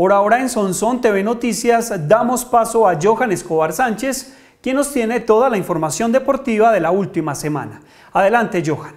Por ahora en Sonsón TV Noticias damos paso a Johan Escobar Sánchez, quien nos tiene toda la información deportiva de la última semana. Adelante, Johan.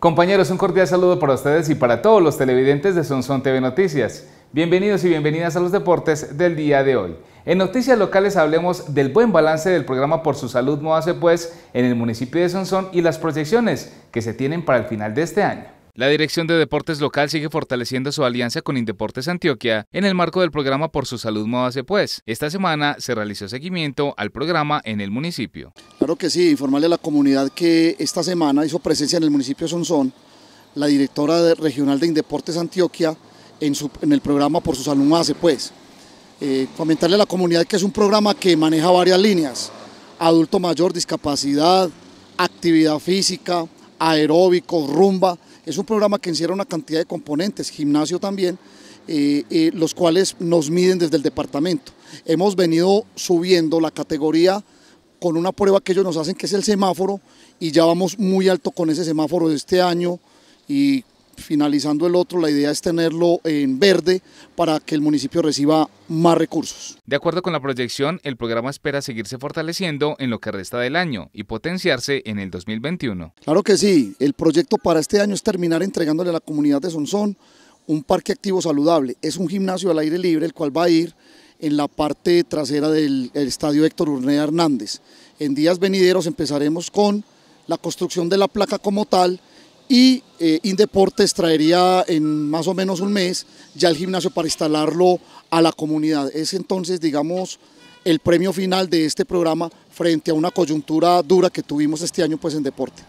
Compañeros, un cordial saludo para ustedes y para todos los televidentes de Sonsón TV Noticias. Bienvenidos y bienvenidas a los deportes del día de hoy. En noticias locales hablemos del buen balance del programa Por su Salud Moda Pues en el municipio de Sonsón y las proyecciones que se tienen para el final de este año. La Dirección de Deportes Local sigue fortaleciendo su alianza con Indeportes Antioquia en el marco del programa Por su Salud Se Pues. Esta semana se realizó seguimiento al programa en el municipio. Claro que sí, informarle a la comunidad que esta semana hizo presencia en el municipio de Sonsón la directora regional de Indeportes Antioquia, en, el programa por sus alumnos, hace pues. Eh, comentarle a la comunidad que es un programa que maneja varias líneas, adulto mayor, discapacidad, actividad física, aeróbico, rumba, es un programa que encierra una cantidad de componentes, gimnasio también, eh, eh, los cuales nos miden desde el departamento. Hemos venido subiendo la categoría con una prueba que ellos nos hacen que es el semáforo y ya vamos muy alto con ese semáforo de este año y finalizando el otro, la idea es tenerlo en verde para que el municipio reciba más recursos. De acuerdo con la proyección, el programa espera seguirse fortaleciendo en lo que resta del año y potenciarse en el 2021. Claro que sí, el proyecto para este año es terminar entregándole a la comunidad de Sonsón un parque activo saludable, es un gimnasio al aire libre el cual va a ir en la parte trasera del estadio Héctor Urnea Hernández. En días venideros empezaremos con la construcción de la placa como tal y eh, Indeportes traería en más o menos un mes ya el gimnasio para instalarlo a la comunidad. Es entonces, digamos, el premio final de este programa frente a una coyuntura dura que tuvimos este año pues en deporte.